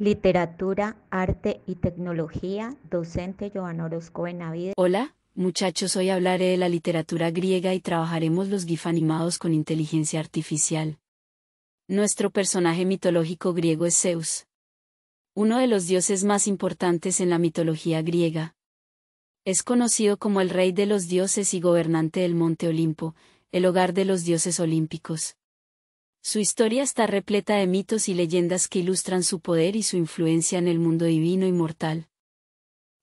Literatura, Arte y Tecnología, docente Joan Orozco Benavides. Hola, muchachos, hoy hablaré de la literatura griega y trabajaremos los GIF animados con inteligencia artificial. Nuestro personaje mitológico griego es Zeus. Uno de los dioses más importantes en la mitología griega. Es conocido como el rey de los dioses y gobernante del Monte Olimpo, el hogar de los dioses olímpicos. Su historia está repleta de mitos y leyendas que ilustran su poder y su influencia en el mundo divino y mortal.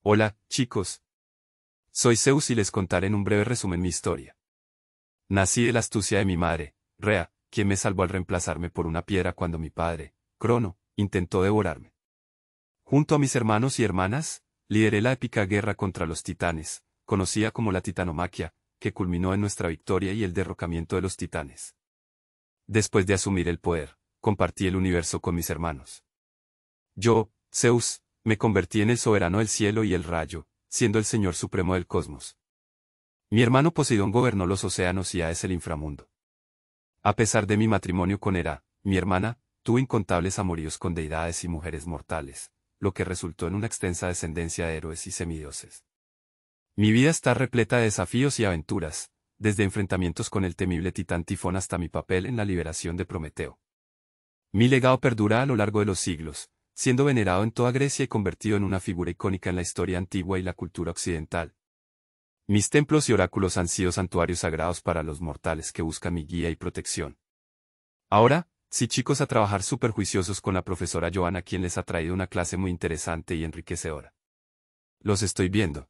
Hola, chicos. Soy Zeus y les contaré en un breve resumen mi historia. Nací de la astucia de mi madre, Rea, quien me salvó al reemplazarme por una piedra cuando mi padre, Crono, intentó devorarme. Junto a mis hermanos y hermanas, lideré la épica guerra contra los titanes, conocida como la titanomaquia, que culminó en nuestra victoria y el derrocamiento de los titanes después de asumir el poder, compartí el universo con mis hermanos. Yo, Zeus, me convertí en el soberano del cielo y el rayo, siendo el Señor Supremo del cosmos. Mi hermano Poseidón gobernó los océanos y Hades el inframundo. A pesar de mi matrimonio con Hera, mi hermana, tuve incontables amoríos con deidades y mujeres mortales, lo que resultó en una extensa descendencia de héroes y semidioses. Mi vida está repleta de desafíos y aventuras, desde enfrentamientos con el temible titán Tifón hasta mi papel en la liberación de Prometeo. Mi legado perdura a lo largo de los siglos, siendo venerado en toda Grecia y convertido en una figura icónica en la historia antigua y la cultura occidental. Mis templos y oráculos han sido santuarios sagrados para los mortales que buscan mi guía y protección. Ahora, sí chicos a trabajar superjuiciosos con la profesora Joana quien les ha traído una clase muy interesante y enriquecedora. Los estoy viendo.